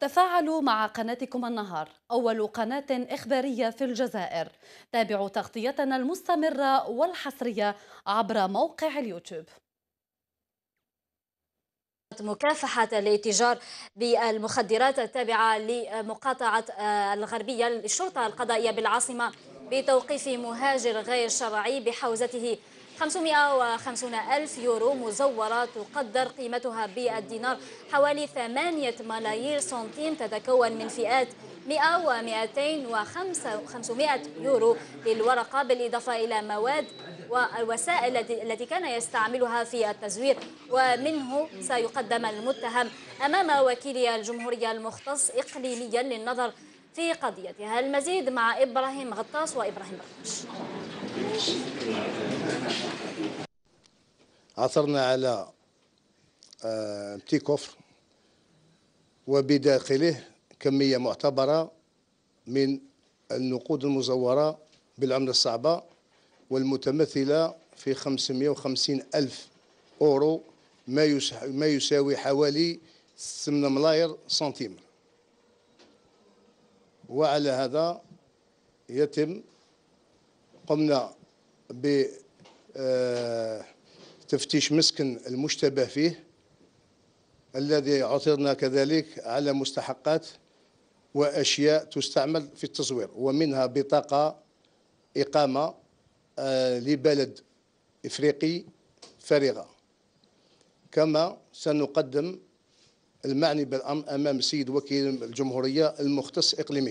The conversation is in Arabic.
تفاعلوا مع قناتكم النهار أول قناة إخبارية في الجزائر تابعوا تغطيتنا المستمرة والحصرية عبر موقع اليوتيوب مكافحة الاتجار بالمخدرات التابعة لمقاطعة آه، الغربية للشرطة القضائية بالعاصمة بتوقيف مهاجر غير شرعي بحوزته 550 ألف يورو مزورة تقدر قيمتها بالدينار حوالي 8 ملايير سنتيم تتكون من فئات 100 و 200 و 500 يورو للورقة بالإضافة إلى مواد والوسائل التي كان يستعملها في التزوير ومنه سيقدم المتهم أمام وكيل الجمهورية المختص إقليميا للنظر في قضيتها المزيد مع إبراهيم غطاس وإبراهيم غطاس عثرنا على بتي آه، كفر وبداخله كمية معتبرة من النقود المزورة بالعملة الصعبة والمتمثلة في 550 ألف أورو ما يساوي حوالي 8 ملاير سنتيم وعلى هذا يتم قمنا ب آه تفتيش مسكن المشتبه فيه الذي عثرنا كذلك على مستحقات وأشياء تستعمل في التصوير ومنها بطاقة إقامة آه، لبلد إفريقي فارغة كما سنقدم المعني بالأمر أمام السيد وكيل الجمهورية المختص إقليميا